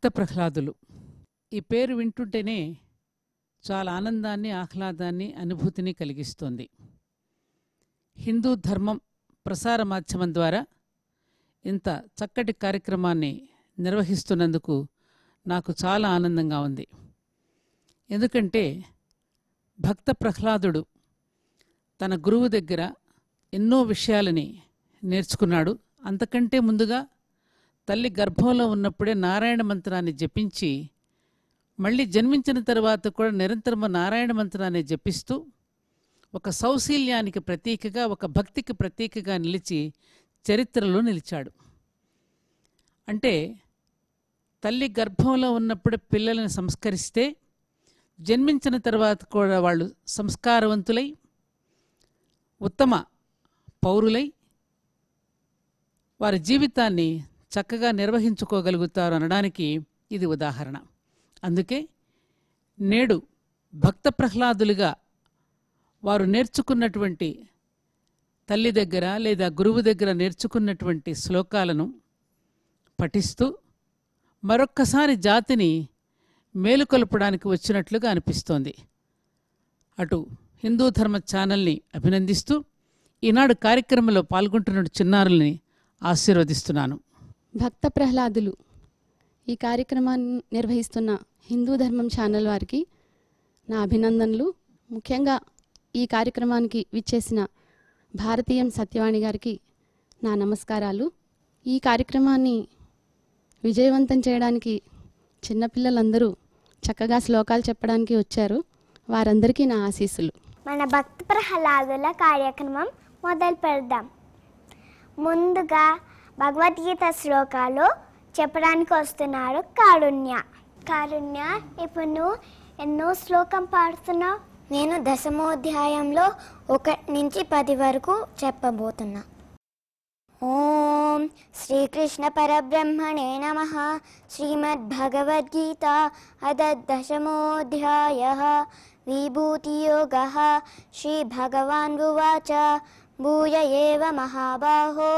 భక్త ప్రహ్లాదులు ఈ పేరు వింటుంటేనే చాలా ఆనందాన్ని ఆహ్లాదాన్ని అనుభూతిని కలిగిస్తుంది హిందూ ధర్మం ప్రసార మాధ్యమం ద్వారా ఇంత చక్కటి కార్యక్రమాన్ని నిర్వహిస్తున్నందుకు నాకు చాలా ఆనందంగా ఉంది ఎందుకంటే భక్త ప్రహ్లాదుడు తన గురువు దగ్గర ఎన్నో విషయాలని నేర్చుకున్నాడు అంతకంటే ముందుగా తల్లి గర్భంలో ఉన్నప్పుడే నారాయణ మంత్రాన్ని జపించి మళ్ళీ జన్మించిన తర్వాత కూడా నిరంతరము నారాయణ మంత్రాన్ని జపిస్తూ ఒక సౌశీల్యానికి ప్రతీకగా ఒక భక్తికి ప్రతీకగా నిలిచి చరిత్రలో నిలిచాడు అంటే తల్లి గర్భంలో ఉన్నప్పుడే పిల్లల్ని సంస్కరిస్తే జన్మించిన తర్వాత కూడా వాళ్ళు సంస్కారవంతులై ఉత్తమ పౌరులై వారి జీవితాన్ని చక్కగా నిర్వహించుకోగలుగుతారు అనడానికి ఇది ఉదాహరణ అందుకే నేడు భక్త ప్రహ్లాదులుగా వారు నేర్చుకున్నటువంటి తల్లి దగ్గర లేదా గురువు దగ్గర నేర్చుకున్నటువంటి శ్లోకాలను పఠిస్తూ మరొక్కసారి జాతిని మేలుకొల్పడానికి వచ్చినట్లుగా అనిపిస్తోంది అటు హిందూ ధర్మ ఛానల్ని అభినందిస్తూ ఈనాడు కార్యక్రమంలో పాల్గొంటున్న చిన్నారుల్ని ఆశీర్వదిస్తున్నాను భక్త ప్రహ్లాదులు ఈ కార్యక్రమాన్ని నిర్వహిస్తున్న హిందూ ధర్మం ఛానల్ వారికి నా అభినందనలు ముఖ్యంగా ఈ కార్యక్రమానికి విచ్చేసిన భారతీయం సత్యవాణి గారికి నా నమస్కారాలు ఈ కార్యక్రమాన్ని విజయవంతం చేయడానికి చిన్నపిల్లలందరూ చక్కగా శ్లోకాలు చెప్పడానికి వచ్చారు వారందరికీ నా ఆశీస్సులు మన భక్త ప్రహ్లాదుల కార్యక్రమం మొదలు పెడదాం ముందుగా భగవద్గీత శ్లోకాలు చెప్పడానికి వస్తున్నారు కారుణ్య కారుణ్య ఇప్పుడు నువ్వు ఎన్నో శ్లోకం పాడుతున్నావు నేను దశమోధ్యాయంలో ఒకటి నుంచి పది వరకు చెప్పబోతున్నా ఓం శ్రీకృష్ణ పరబ్రహ్మణే నమ శ్రీమద్భగవద్గీత అదశమోధ్యాయ విభూతియోగ శ్రీభగవాన్ ఉవాచ భూయ ఏవ మహాబాహో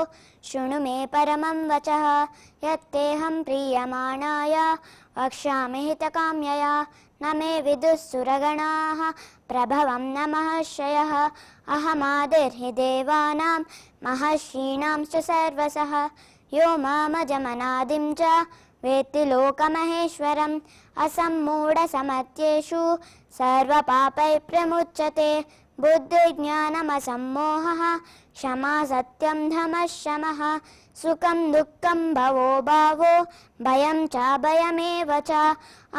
शुणु मे परमं वचः यत्तेऽहं वक्षा हित काम्य न मे विदुसुरगणा प्रभव न महर्षयः अहमादिर्हि देवा महर्षीणां च सर्वसः यो मामजमनादिं च वेत्ति लोकमहेश्वरम् असम्मूढसमत्येषु सर्वपापै प्रमुच्यते బుద్ధి क्षमा सत्यं సత్యం शमः శమ సుఖం దుఃఖం భవో भयं భయం भयमेव च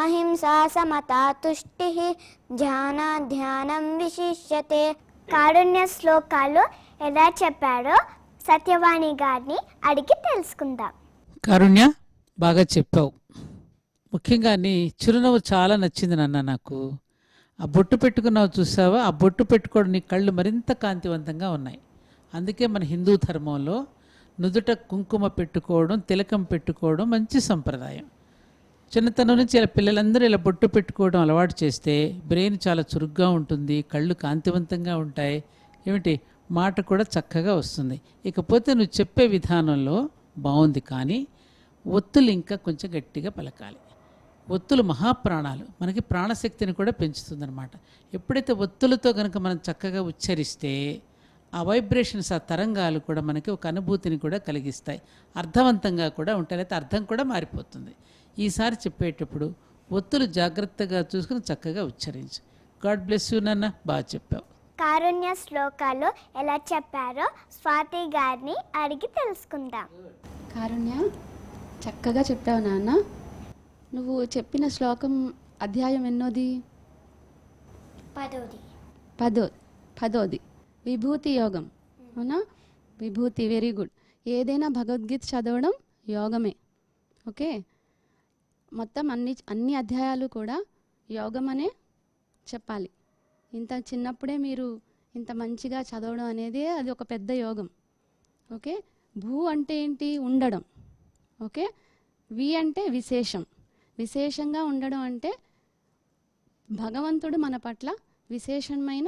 अहिंसा समता तुष्टिः ధ్యానం విశిష్యతే కారుణ్య శ్లోకాలు ఎలా చెప్పాడో సత్యవాణి గారిని అడిగి తెలుసుకుందాం కారుణ్య బాగా చెప్పావు ముఖ్యంగా నీ చిరునవ్వు చాలా నచ్చింది నాన్న నాకు ఆ బొట్టు పెట్టుకున్నావు చూసావా ఆ బొట్టు పెట్టుకోవడం నీ కళ్ళు మరింత కాంతివంతంగా ఉన్నాయి అందుకే మన హిందూ ధర్మంలో నుదుట కుంకుమ పెట్టుకోవడం తిలకం పెట్టుకోవడం మంచి సంప్రదాయం చిన్నతనం నుంచి ఇలా పిల్లలందరూ ఇలా బొట్టు పెట్టుకోవడం అలవాటు చేస్తే బ్రెయిన్ చాలా చురుగ్గా ఉంటుంది కళ్ళు కాంతివంతంగా ఉంటాయి ఏమిటి మాట కూడా చక్కగా వస్తుంది ఇకపోతే నువ్వు చెప్పే విధానంలో బాగుంది కానీ ఒత్తులు ఇంకా కొంచెం గట్టిగా పలకాలి ఒత్తులు మహాప్రాణాలు మనకి ప్రాణశక్తిని కూడా పెంచుతుందనమాట ఎప్పుడైతే ఒత్తులతో కనుక మనం చక్కగా ఉచ్చరిస్తే ఆ వైబ్రేషన్స్ ఆ తరంగాలు కూడా మనకి ఒక అనుభూతిని కూడా కలిగిస్తాయి అర్థవంతంగా కూడా ఉంటాయి లేకపోతే అర్థం కూడా మారిపోతుంది ఈసారి చెప్పేటప్పుడు ఒత్తులు జాగ్రత్తగా చూసుకుని చక్కగా ఉచ్చరించు గాడ్ బ్లెస్ యూ నాన్న బాగా చెప్పావు కారుణ్య శ్లోకాలు ఎలా చెప్పారో స్వాతి గారిని అడిగి తెలుసుకుందాం కారుణ్య చక్కగా చెప్పావు నాన్న నువ్వు చెప్పిన శ్లోకం అధ్యాయం ఎన్నోది పదోది పదో పదోది విభూతి యోగం అవునా విభూతి వెరీ గుడ్ ఏదైనా భగవద్గీత చదవడం యోగమే ఓకే మొత్తం అన్ని అన్ని అధ్యాయాలు కూడా యోగం అనే చెప్పాలి ఇంత చిన్నప్పుడే మీరు ఇంత మంచిగా చదవడం అనేది అది ఒక పెద్ద యోగం ఓకే భూ అంటే ఏంటి ఉండడం ఓకే వి అంటే విశేషం విశేషంగా ఉండడం అంటే భగవంతుడు మన పట్ల విశేషమైన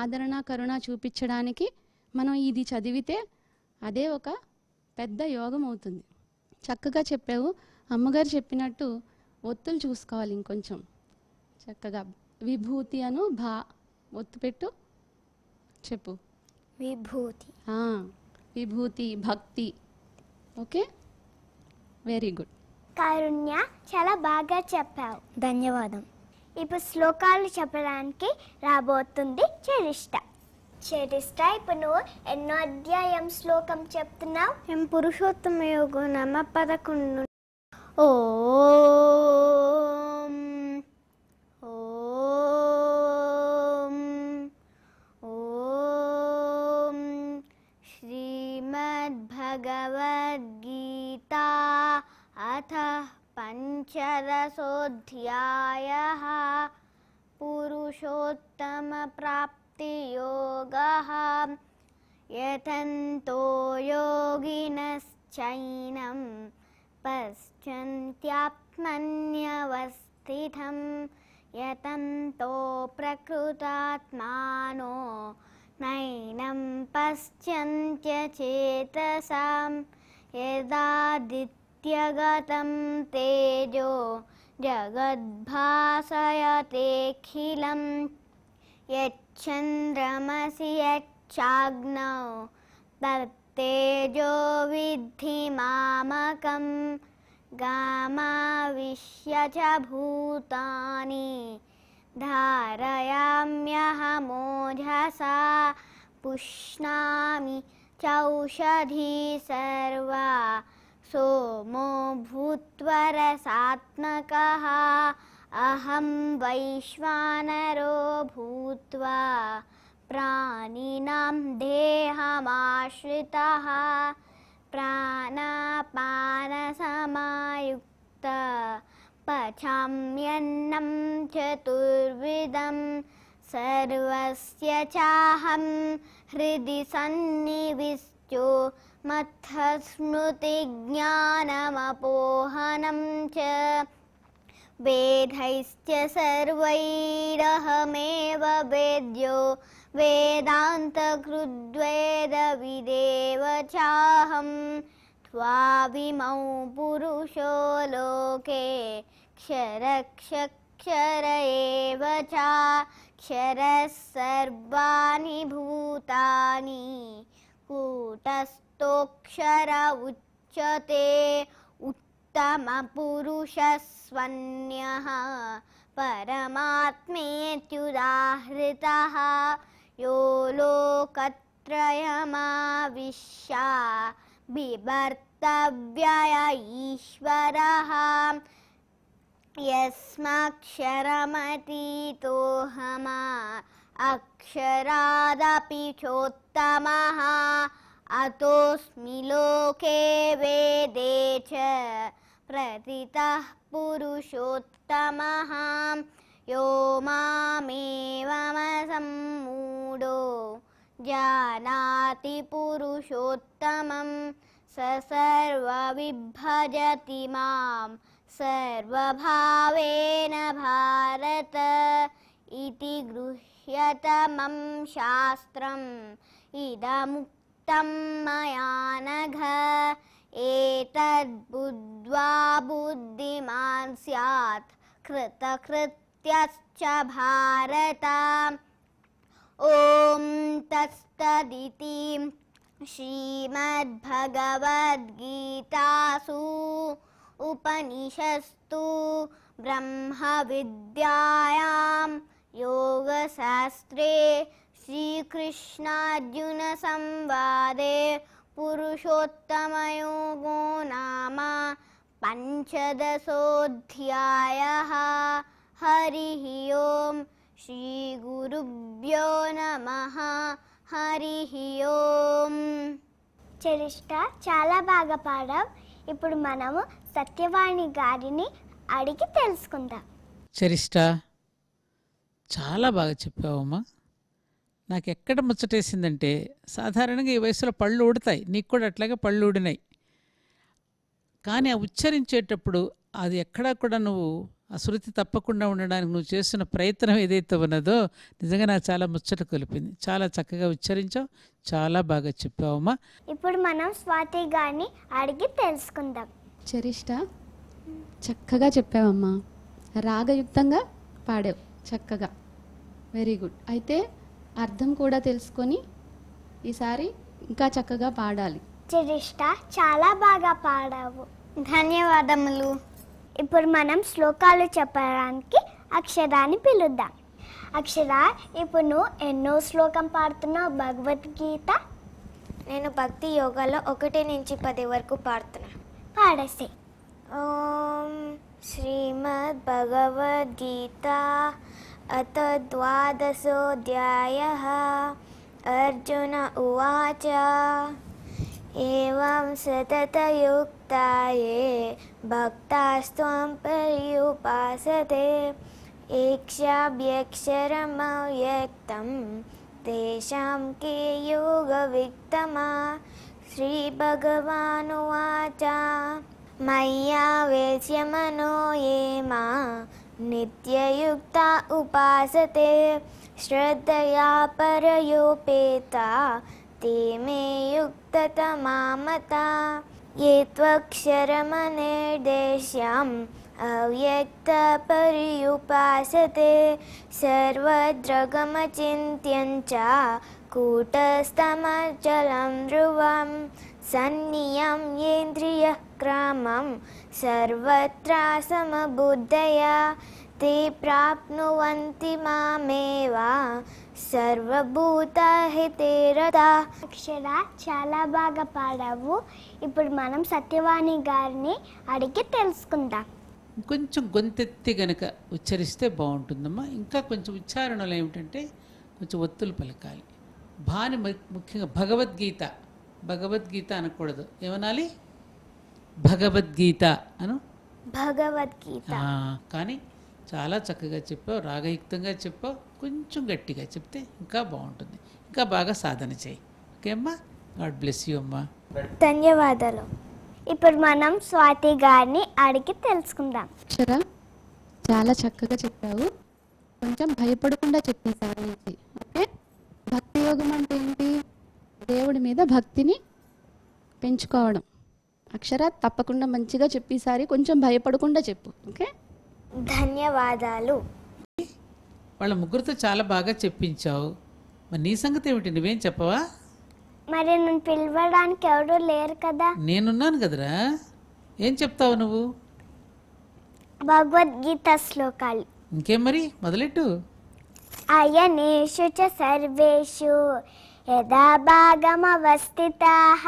ఆదరణ కరుణ చూపించడానికి మనం ఇది చదివితే అదే ఒక పెద్ద యోగం అవుతుంది చక్కగా చెప్పావు అమ్మగారు చెప్పినట్టు ఒత్తులు చూసుకోవాలి ఇంకొంచెం చక్కగా విభూతి అను భా ఒత్తు పెట్టు చెప్పు విభూతి విభూతి భక్తి ఓకే వెరీ గుడ్ కారుణ్య చాలా బాగా చెప్పావు ధన్యవాదం ఇప్పుడు శ్లోకాలు చెప్పడానికి రాబోతుంది చరిష్ట చరిష్ట ఇప్పుడు నువ్వు ఎన్నో అధ్యాయం శ్లోకం చెప్తున్నావు మేము పురుషోత్తమ యోగ నమ పదకొండు ఓ శ్రీమద్భగవత్ द्वादशोऽध्यायः पुरुषोत्तमप्राप्तियोगः यतन्तो योगिनश्चैनं पश्यन्त्यात्मन्यवस्थितं यतन्तो प्रकृतात्मानो नैनं पश्यन्त्यचेतसां यदादित्य त्यगतं तेजो जगद्भासयतेऽखिलं यच्छन्द्रमसि यच्छाग्नौ तत्तेजो विद्धि मामकं गामाविश्य च भूतानि धारयाम्यह पुष्णामि चौषधी सर्वा सोमो भूत्वरसात्मकः अहं वैश्वानरो भूत्वा प्राणिनां देहमाश्रितः प्राणापानसमायुक्त पचम्यन्नं चतुर्विधं सर्वस्य चाहं हृदि सन्निविष्टो मथस्मृतिज्ञानमपोहनं च वेधैश्च सर्वैरहमेव वेद्यो वेदान्तकृद्वेदविदेव चाहं त्वाविमौ पुरुषो लोके क्षर एव चा क्षरः सर्वाणि भूतानि कूटस् तोक्षर उच्यते उत्तमपुरुषस्वन्यः परमात्मेत्युदाहृतः यो लोकत्रयमाविश्या बिभर्तव्यय ईश्वरः यस्माक्षरमतीतोऽहमा अक्षरादपि चोत्तमः अतोऽस्मि लोके वेदे च प्रतितः पुरुषोत्तमः यो मामेवमसंमूढो जानाति पुरुषोत्तमं स सर्वविभजति मां सर्वभावेन भारत इति गृह्यतमं शास्त्रम् इदमुक्त मयानघ एतद्बुद्ध्वा बुद्धिमान् स्यात् कृतकृत्यश्च भारत ॐ तस्तदिति श्रीमद्भगवद्गीतासु उपनिषस्तु ब्रह्मविद्यायां योगशास्त्रे శ్రీకృష్ణార్జున श्रीकृष्णार्जुनसंवादे पुरुषोत्तमयोगो పంచదశోధ్యాయ पञ्चदशोऽध्यायः ఓం శ్రీ श्रीगुरुभ्यो నమః హరి ఓం చరిష్ట చాలా బాగా పాడాం ఇప్పుడు మనము సత్యవాణి గారిని అడిగి తెలుసుకుందాం చరిష్ట చాలా బాగా చెప్పావమ్మా నాకు ఎక్కడ ముచ్చటేసిందంటే సాధారణంగా ఈ వయసులో పళ్ళు ఊడతాయి నీకు కూడా అట్లాగే పళ్ళు ఊడినాయి కానీ ఆ ఉచ్చరించేటప్పుడు అది ఎక్కడా కూడా నువ్వు ఆ శృతి తప్పకుండా ఉండడానికి నువ్వు చేస్తున్న ప్రయత్నం ఏదైతే ఉన్నదో నిజంగా నాకు చాలా ముచ్చట కలిపింది చాలా చక్కగా ఉచ్చరించావు చాలా బాగా చెప్పావమ్మా ఇప్పుడు మనం స్వాతి గారిని అడిగి తెలుసుకుందాం చరిష్ట చక్కగా చెప్పావమ్మా రాగయుక్తంగా పాడావు చక్కగా వెరీ గుడ్ అయితే అర్థం కూడా తెలుసుకొని ఈసారి ఇంకా చక్కగా పాడాలి చిరిష్ట చాలా బాగా పాడావు ధన్యవాదములు ఇప్పుడు మనం శ్లోకాలు చెప్పడానికి అక్షరాన్ని పిలుద్దాం అక్షర ఇప్పుడు నువ్వు ఎన్నో శ్లోకం పాడుతున్నావు భగవద్గీత నేను భక్తి యోగాలో ఒకటి నుంచి పది వరకు పాడుతున్నా పాడేసే ఓం శ్రీమద్ భగవద్గీత अथ द्वादशोऽध्यायः अर्जुन उवाच एवं सततयुक्ताये भक्तास्त्वं पर्युपासते ईक्षाभ्यक्षरमव्यक्तं तेषां के योगविक्तमा श्रीभगवानुवाच मय्या ये मा नित्ययुक्ता उपासते श्रद्धया परयोपेता, ते मे युक्ततमामता ये त्वक्षरमनिर्देश्याम् अव्यक्तपर्युपासते पर्युपासते ध्रुवं सन्नियं క్రమం సర్వత్రా సమబుద్ధయా తే ప్రాప్నువంతి మామేవా సర్వభూతహితే అక్షరా చాలా బాగా పాడావు ఇప్పుడు మనం సత్యవాణి గారిని అడిగి తెలుసుకుందాం కొంచెం గొంతెత్తి గనక ఉచ్చరిస్తే బాగుంటుందమ్మా ఇంకా కొంచెం ఉచ్చారణలు ఏమిటంటే కొంచెం ఒత్తులు పలకాలి భాని ముఖ్యంగా భగవద్గీత భగవద్గీత అనకూడదు ఏమనాలి భగవద్గీత అను భగవద్గీత కానీ చాలా చక్కగా చెప్పావు రాగయుక్తంగా చెప్పావు కొంచెం గట్టిగా చెప్తే ఇంకా బాగుంటుంది ఇంకా బాగా సాధన చేయి ఓకే అమ్మా గాడ్ బ్లెస్ యూ అమ్మా ధన్యవాదాలు ఇప్పుడు మనం స్వాతి గారిని అడిగి తెలుసుకుందాం అక్షర చాలా చక్కగా చెప్పావు కొంచెం భయపడకుండా చెప్పేశారు ఇది ఓకే భక్తి యోగం అంటే ఏంటి దేవుడి మీద భక్తిని పెంచుకోవడం అక్షర తప్పకుండా మంచిగా చెప్పేసారి కొంచెం భయపడకుండా చెప్పు ఓకే ధన్యవాదాలు వాళ్ళ ముగ్గురితో చాలా బాగా చెప్పించావు మరి నీ సంగతి ఏమిటి నువ్వేం చెప్పవా మరి నన్ను పిలవడానికి ఎవరు లేరు కదా నేనున్నాను కదరా ఏం చెప్తావు నువ్వు భగవద్గీత శ్లోకాలు ఇంకేం మరి మొదలెట్టు అయనేషు చ సర్వేషు యదా భాగమవస్థితాః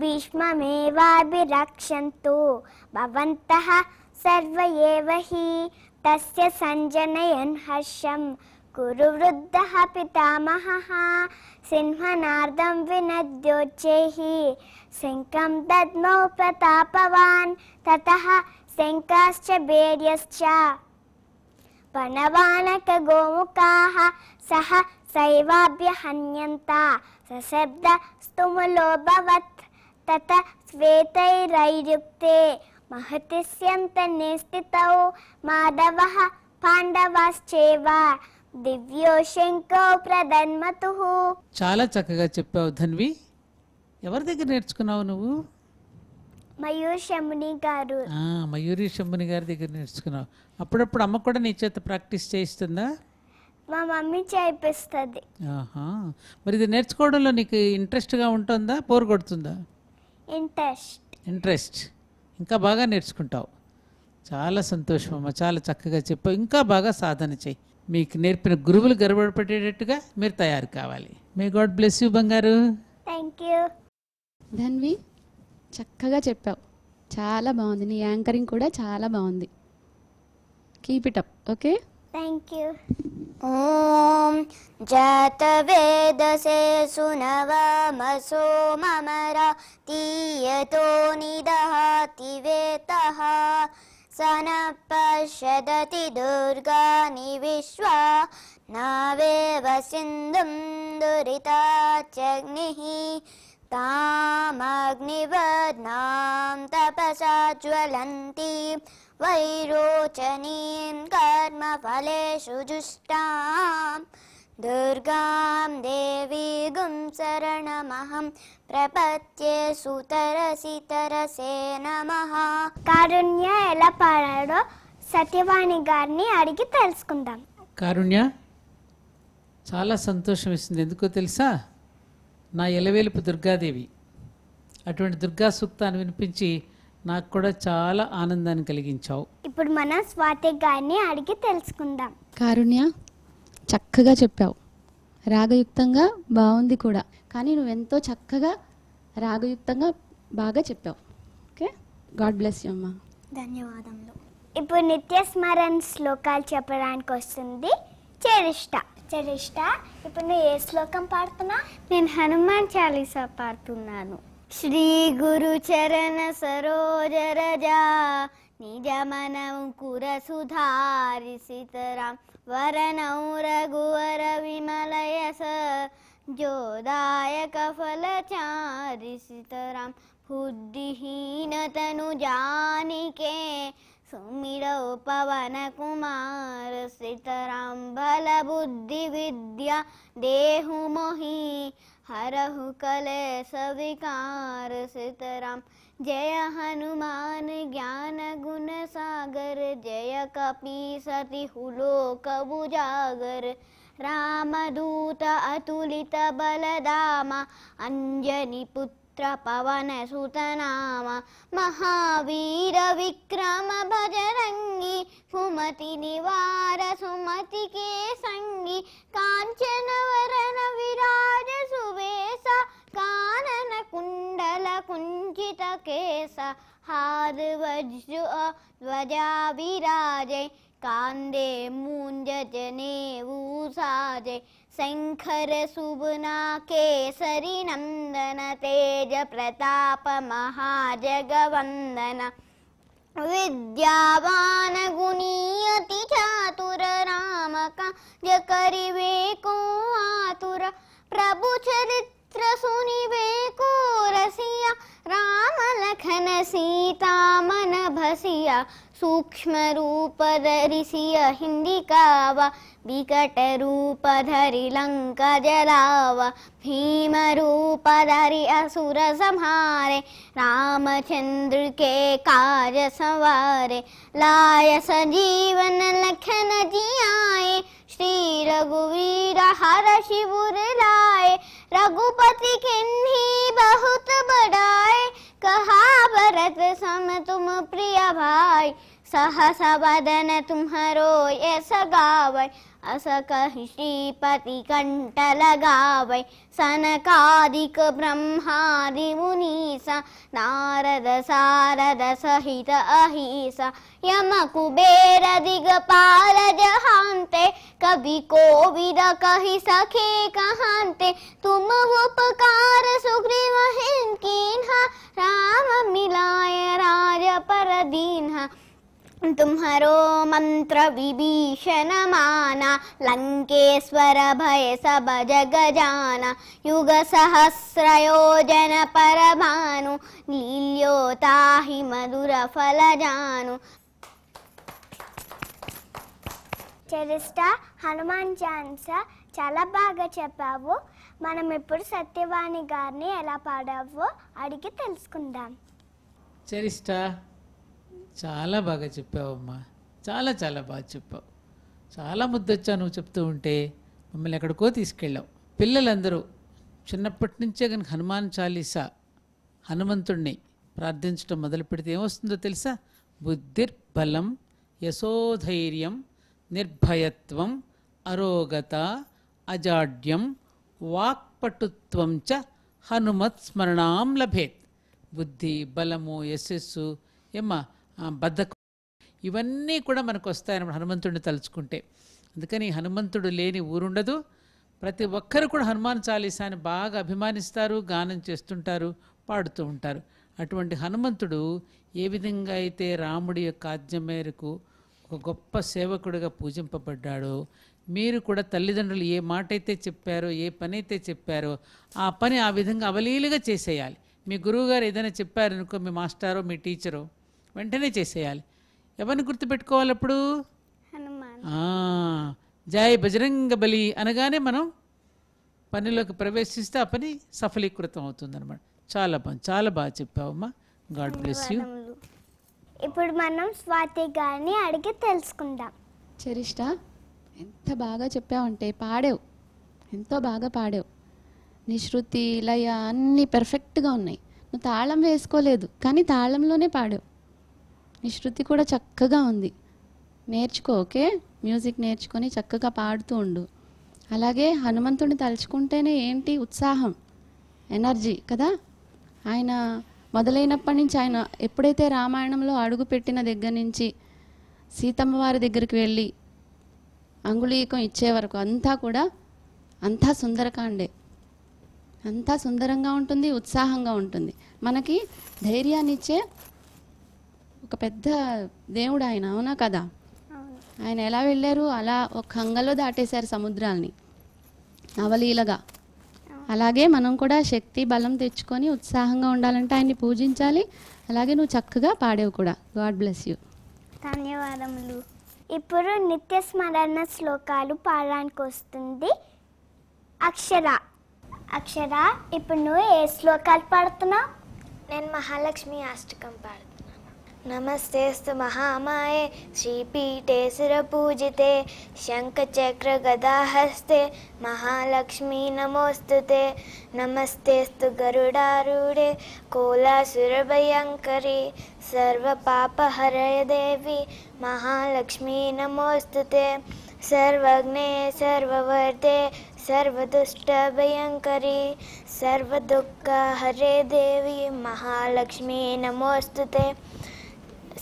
भीष्ममेवाभिरक्षन्तु भवन्तः सर्व एव हि तस्य सञ्जनयन् कुरु कुरुवृद्धः पितामहः सिंहनार्दं विनद्योच्चैः शङ्कं दद्म उपतापवान् ततः शङ्काश्च भेर्यश्च पणवानकगोमुखाः सह सैवाभ्य हन्यता सशब्दस्तुमुलोऽभवत् తేతైరైరుక్తే श्वेतैरैर्युक्ते महतिस्यन्तने स्थितौ माधवः పాండవాశ్చేవ దివ్యో ప్రధన్మతు చాలా చక్కగా చెప్పావు ధన్వి ఎవరి దగ్గర నేర్చుకున్నావు నువ్వు మయూర్ శముని గారు మయూరి శంభుని గారి దగ్గర నేర్చుకున్నావు అప్పుడప్పుడు అమ్మ కూడా నీ చేత ప్రాక్టీస్ చేయిస్తుందా మా మమ్మీ చేయిస్తుంది ఆహా మరి ఇది నేర్చుకోవడంలో నీకు ఇంట్రెస్ట్గా ఉంటుందా పోరు కొడుతుందా ఇంట్రెస్ట్ ఇంట్రెస్ట్ ఇంకా బాగా నేర్చుకుంటావు చాలా సంతోషం అమ్మ చాలా చక్కగా చెప్పావు ఇంకా బాగా సాధన చేయి మీకు నేర్పిన గురువులు గర్వపడేటట్టుగా మీరు తయారు కావాలి మే గాడ్ బ్లెస్ యూ బంగారు థ్యాంక్ యూ ధన్వి చక్కగా చెప్పావు చాలా బాగుంది నీ యాంకరింగ్ కూడా చాలా బాగుంది కీప్ ఇట్ అప్ ఓకే थ्यू ॐ जतवेदसे सुनवमसो ममरातीयतो निदधातिवेतः स न पश्यदति दुर्गानि विश्वा न वेवसिन्धुं दुरिताचग्निः तामग्निवर्णां तपसा ज्वलन्ती వైరోచనీం కర్మ ఫలేషు జుష్టాం దుర్గాం गुं శరణమహం ప్రపత్యే सुतरसि तरसे नमः కారుణ్య ఎలా పాడాడో సత్యవాణి గారిని అడిగి తెలుసుకుందాం కారుణ్య చాలా సంతోషం ఇస్తుంది ఎందుకో తెలుసా నా ఎలవేలుపు దుర్గాదేవి అటువంటి దుర్గా సూక్తాన్ని వినిపించి నాకు కూడా చాలా ఆనందాన్ని కలిగించావు ఇప్పుడు మన స్వాతి గారిని అడిగి తెలుసుకుందాం కారుణ్య చక్కగా చెప్పావు రాగయుక్తంగా బాగుంది కూడా కానీ నువ్వు ఎంతో చక్కగా రాగయుక్తంగా బాగా చెప్పావు ఓకే గాడ్ బ్లెస్ యూ అమ్మా ధన్యవాదములు ఇప్పుడు నిత్య స్మరణ శ్లోకాలు చెప్పడానికి వస్తుంది చరిష్ట చరిష్ట ఇప్పుడు నువ్వు ఏ శ్లోకం పాడుతున్నా నేను హనుమాన్ చాలీసా పాడుతున్నాను श्री श्रीगुरुचरणसरोजरजा निजमनङ्कुरसुधारिषितरां वरनौ रघुवरविमलय स जोदायकफलचारिशितरां बुद्धिहीनतनुजानके सुमिरौ विद्या देहु मोही हरहु कले सविकार सितराम जय गुण सागर जय कपी सति हुलोकबुजागर रामदूत अतुलित बलदामा पुत्र पवन सुतनामा विक्रम भजरङ्गी सुमति निवार सुमति के कांदे कान्दे मुञ्जनेवू साजे शङ्खर सुबुना नंदन तेज प्रताप महाजगवंदन विद्यावान गुणीयति चातुर राम काज करिवे को आतुर प्रभु चरित्र सुनिवे को रसिया राम लखन सीतामनभसिया सूक्ष्मरूप दरिषि कावा वा रूप धरि जलावा भीम भीमरूप धरि असुर संहारे रामचन्द्रके कार्य संवारे लाय स जीवन लखन जियाए श्रीरघुवीर हर शिवुरराय रघुपति किन्हीं बहुत बड़ाई कहा भरत सम तुम प्रिय भाई सहसा बदन तुम्हारो ये सगावै असकहिषीपति कण्टलगावै सनकादिक ब्रह्मादि मुनीस नारद सारद सहित अहीस यम कुबेर दिग पार कवि कोविद कहि सखे कहान्ते तुम उपकार सुग्रीव हिन्किन्हा राम मिला తుంహరో మంత్ర విభీషణమాన లంకేశ్వర భయ సభ జగజాన యుగ సహస్రయోజన పరమాను లీల్యోతాహి మధుర ఫలజాను చరిష్ట హనుమాన్ ఛాన్స చాలా బాగా చెప్పావు మనం ఇప్పుడు సత్యవాణి గారిని ఎలా పాడావో అడిగి తెలుసుకుందాం చరిష్ట చాలా బాగా చెప్పావమ్మా చాలా చాలా బాగా చెప్పావు చాలా ముద్దొచ్చా నువ్వు చెప్తూ ఉంటే మమ్మల్ని ఎక్కడికో తీసుకెళ్ళావు పిల్లలందరూ చిన్నప్పటి నుంచే కానీ హనుమాన్ చాలీసా హనుమంతుణ్ణి ప్రార్థించడం మొదలు పెడితే ఏమొస్తుందో తెలుసా బుద్ధిర్బలం యశోధైర్యం నిర్భయత్వం అరోగత అజాడ్యం వాక్పటుత్వం చ హనుమత్ స్మరణాం లభేత్ బుద్ధి బలము యశస్సు ఏమ్మా బద్దకు ఇవన్నీ కూడా మనకు వస్తాయన్నమాట హనుమంతుడిని తలుచుకుంటే అందుకని హనుమంతుడు లేని ఊరుండదు ప్రతి ఒక్కరు కూడా హనుమాన్ చాలీసాని బాగా అభిమానిస్తారు గానం చేస్తుంటారు పాడుతూ ఉంటారు అటువంటి హనుమంతుడు ఏ విధంగా అయితే రాముడి యొక్క ఆద్యం మేరకు ఒక గొప్ప సేవకుడిగా పూజింపబడ్డాడో మీరు కూడా తల్లిదండ్రులు ఏ మాట అయితే చెప్పారో ఏ పని అయితే చెప్పారో ఆ పని ఆ విధంగా అవలీలుగా చేసేయాలి మీ గురువుగారు ఏదైనా చెప్పారనుకో మీ మాస్టారో మీ టీచరో వెంటనే చేసేయాలి ఎవరిని గుర్తుపెట్టుకోవాలి అప్పుడు జాయ్ బజరంగ బలి అనగానే మనం పనిలోకి ప్రవేశిస్తే ఆ పని సఫలీకృతం అనమాట చాలా బాగా చాలా బాగా చెప్పావమ్మా గాడ్ బ్లెస్ యూ ఇప్పుడు మనం స్వాతి గారిని అడిగి తెలుసుకుందాం చరిష్ట ఎంత బాగా చెప్పావంటే పాడావు ఎంతో బాగా పాడావు నీ శృతి లయ అన్నీ పెర్ఫెక్ట్గా ఉన్నాయి నువ్వు తాళం వేసుకోలేదు కానీ తాళంలోనే పాడావు నీ శృతి కూడా చక్కగా ఉంది నేర్చుకో ఓకే మ్యూజిక్ నేర్చుకొని చక్కగా పాడుతూ ఉండు అలాగే హనుమంతుడిని తలుచుకుంటేనే ఏంటి ఉత్సాహం ఎనర్జీ కదా ఆయన మొదలైనప్పటి నుంచి ఆయన ఎప్పుడైతే రామాయణంలో అడుగు పెట్టిన దగ్గర నుంచి సీతమ్మ వారి దగ్గరికి వెళ్ళి అంగుళీకం ఇచ్చే వరకు అంతా కూడా అంతా సుందరకాండే అంతా సుందరంగా ఉంటుంది ఉత్సాహంగా ఉంటుంది మనకి ధైర్యాన్ని ఇచ్చే ఒక పెద్ద దేవుడు ఆయన అవునా కదా ఆయన ఎలా వెళ్ళారు అలా ఒక కంగలో దాటేశారు సముద్రాల్ని అవలీలగా అలాగే మనం కూడా శక్తి బలం తెచ్చుకొని ఉత్సాహంగా ఉండాలంటే ఆయన్ని పూజించాలి అలాగే నువ్వు చక్కగా పాడేవు కూడా గాడ్ బ్లెస్ యూ ధన్యవాదములు ఇప్పుడు నిత్య స్మరణ శ్లోకాలు పాడడానికి వస్తుంది అక్షర అక్షర ఇప్పుడు నువ్వు ఏ శ్లోకాలు పాడుతున్నావు నేను మహాలక్ష్మి అష్టకం పాడుతున్నాను नमस्तेस्तु महामाये सुरपूजिते शङ्खचक्रगदाहस्ते महालक्ष्मी ते नमस्तेस्तु गरुडारूढे कोलासुरभयङ्करे सर्वपापहरय देवि महालक्ष्मी ते सर्वज्ञे सर्ववरदे सर्वदुष्टभयङ्करि सर्वदुःखहरे देवि महालक्ष्मी ते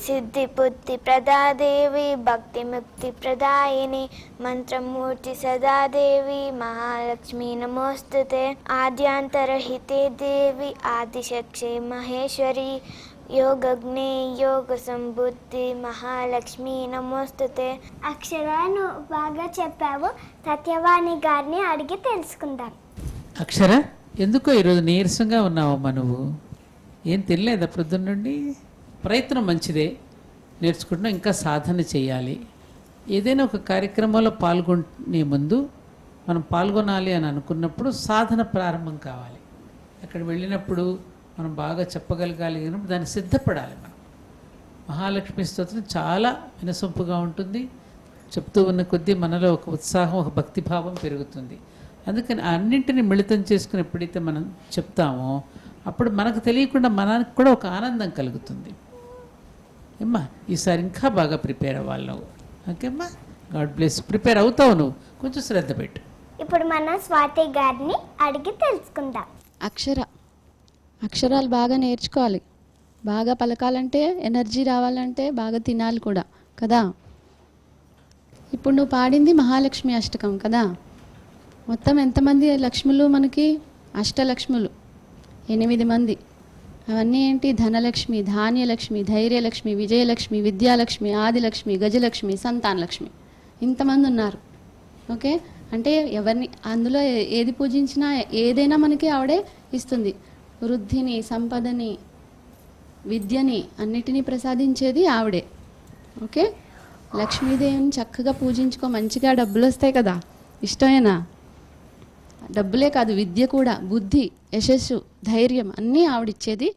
సిద్ధి పుత్తి ప్రదాదేవి భక్తి ముక్తి ప్రదాయిని మంత్రమూర్తి సదాదేవి మహాలక్ష్మి నమోస్తుతే ఆద్యాంతరహితే దేవి ఆదిశక్షి మహేశ్వరి యోగగ్ని యోగ సంబుద్ధి మహాలక్ష్మి నమోస్తుతే అక్షరాను బాగా చెప్పావు సత్యవాణి గారిని అడిగి తెలుసుకుందాం అక్షర ఎందుకో ఈరోజు నీరసంగా ఉన్నావు మనవు ఏం తినలేదా పొద్దున్న నుండి ప్రయత్నం మంచిదే నేర్చుకుంటున్నాం ఇంకా సాధన చేయాలి ఏదైనా ఒక కార్యక్రమంలో పాల్గొనే ముందు మనం పాల్గొనాలి అని అనుకున్నప్పుడు సాధన ప్రారంభం కావాలి అక్కడ వెళ్ళినప్పుడు మనం బాగా చెప్పగలగాలి కానీ దాన్ని సిద్ధపడాలి మనం మహాలక్ష్మి స్తోత్రం చాలా వినసొంపుగా ఉంటుంది చెప్తూ ఉన్న కొద్దీ మనలో ఒక ఉత్సాహం ఒక భక్తిభావం పెరుగుతుంది అందుకని అన్నింటిని మిళితం చేసుకుని ఎప్పుడైతే మనం చెప్తామో అప్పుడు మనకు తెలియకుండా మనకు కూడా ఒక ఆనందం కలుగుతుంది ఏమ్మా ఈసారి ఇంకా బాగా ప్రిపేర్ అవ్వాలి నువ్వు ఓకేమ్మా గాడ్ బ్లెస్ ప్రిపేర్ అవుతావు నువ్వు కొంచెం శ్రద్ధ పెట్టు ఇప్పుడు మన స్వాతి గారిని అడిగి తెలుసుకుందాం అక్షర అక్షరాలు బాగా నేర్చుకోవాలి బాగా పలకాలంటే ఎనర్జీ రావాలంటే బాగా తినాలి కూడా కదా ఇప్పుడు నువ్వు పాడింది మహాలక్ష్మి అష్టకం కదా మొత్తం ఎంతమంది లక్ష్ములు మనకి అష్టలక్ష్ములు ఎనిమిది మంది అవన్నీ ఏంటి ధనలక్ష్మి ధాన్యలక్ష్మి ధైర్యలక్ష్మి విజయలక్ష్మి విద్యాలక్ష్మి ఆదిలక్ష్మి గజలక్ష్మి సంతానలక్ష్మి ఇంతమంది ఉన్నారు ఓకే అంటే ఎవరిని అందులో ఏది పూజించినా ఏదైనా మనకి ఆవిడే ఇస్తుంది వృద్ధిని సంపదని విద్యని అన్నిటినీ ప్రసాదించేది ఆవిడే ఓకే లక్ష్మీదేవిని చక్కగా పూజించుకో మంచిగా డబ్బులు వస్తాయి కదా ఇష్టమేనా డబ్బులే కాదు విద్య కూడా బుద్ధి యశస్సు ధైర్యం అన్నీ ఆవిడిచ్చేది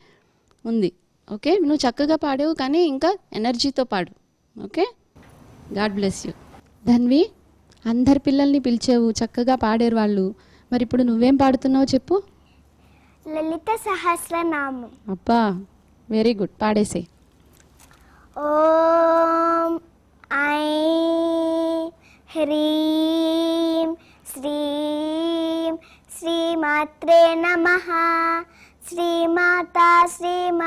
ఉంది ఓకే నువ్వు చక్కగా పాడేవు కానీ ఇంకా ఎనర్జీతో పాడు okay god bless you Dhanvi అందరి పిల్లల్ని పిలిచేవు చక్కగా పాడేరు వాళ్ళు మరి ఇప్పుడు నువ్వేం పాడుతున్నావు చెప్పు లలిత సహస్రనామం అబ్బా వెరీ గుడ్ పాడేసే ఓం ఐ హ్రీ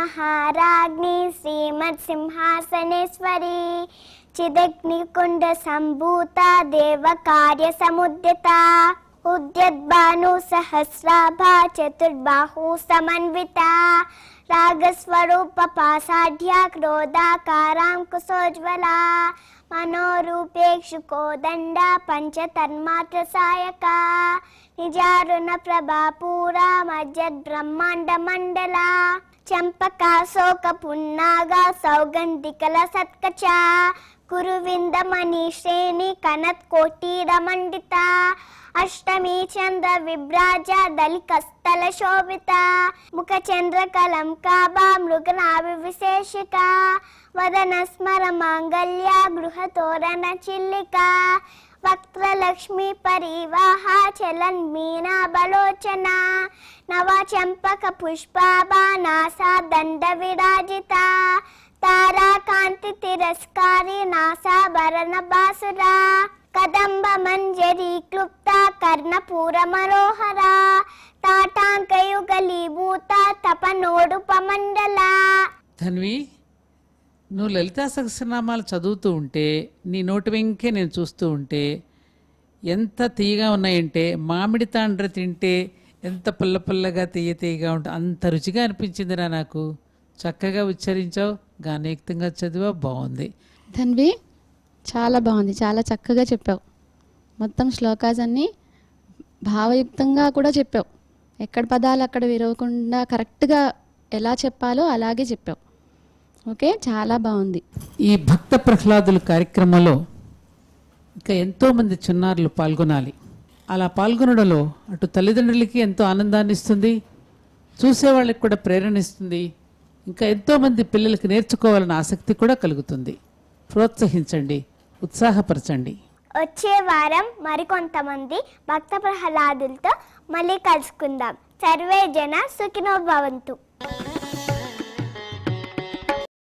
महाराज्ञी श्रीमत् सिंहासनेश्वरी चिदग्निकुण्डसम्भूता देवकार्यसमुद्यता उद्यद्भानुसहस्राभा चतुर्बाहु समन्विता रागस्वरूपपासाढ्या क्रोधाकारां कुशोज्ज्वला मनोरूपेक्षुकोदण्डा पञ्चतन्मात्रसायका निजारुणप्रभापूरा मंडला ಚಂಪಕ ಶೋಕ ಪುನ್ನಾಗ ಸೌಗಂಧಿಕಲ ಸತ್ಕಚ ಕುರುವಿಂದ ಮಣಿ ಶ್ರೇಣಿ ಕನತ್ ಕೋಟೀರ ಮಂಡಿತ ಅಷ್ಟಮಿ ಚಂದ್ರ ವಿಭ್ರಾಜ ದಲಿಕಸ್ಥಲ ಶೋಭಿತ ಮುಖ ಚಂದ್ರ ಕಲಂಕಾಭ ಮೃಗನಾಭಿ ವಿಶೇಷಿಕ ವದನ ಸ್ಮರ ಮಾಂಗಲ್ಯ ಗೃಹ ತೋರಣ ಚಿಲ್ಲಿಕ వక్రలక్ష్మి పరివాహ చలన్ మీనా బలోచన నవ చంపక పుష్పాబానాసా దండ విరాజిత తారాకాంతి తిరస్కారి నాసా భరణ బాసురా కదంబ మంజరి క్లుప్త కర్ణపూర మనోహర తాటాంకయుగలీభూత తపనోడుపమండల ధన్వి నువ్వు లలితా సహస్రనామాలు చదువుతూ ఉంటే నీ నోటి వెంకే నేను చూస్తూ ఉంటే ఎంత తీయగా ఉన్నాయంటే మామిడి తాండ్ర తింటే ఎంత పుల్ల పుల్లగా తీయ తీయగా ఉంటే అంత రుచిగా అనిపించిందిరా నాకు చక్కగా ఉచ్చరించావు గానేక్తంగా చదివా బాగుంది తన్వి చాలా బాగుంది చాలా చక్కగా చెప్పావు మొత్తం శ్లోకాస్ అన్నీ భావయుక్తంగా కూడా చెప్పావు ఎక్కడ పదాలు అక్కడ విరవకుండా కరెక్ట్గా ఎలా చెప్పాలో అలాగే చెప్పావు ఓకే చాలా బాగుంది ఈ భక్త ప్రహ్లాదుల కార్యక్రమంలో ఇంకా ఎంతోమంది చిన్నారులు పాల్గొనాలి అలా పాల్గొనడంలో అటు తల్లిదండ్రులకి ఎంతో ఆనందాన్ని ఇస్తుంది చూసేవాళ్ళకి కూడా ప్రేరణిస్తుంది ఇంకా ఎంతోమంది పిల్లలకి నేర్చుకోవాలన్న ఆసక్తి కూడా కలుగుతుంది ప్రోత్సహించండి ఉత్సాహపరచండి వచ్చే వారం మరికొంతమంది భక్త ప్రహ్లాదులతో మళ్ళీ కలుసుకుందాం సర్వే జన సుఖినోభవంతు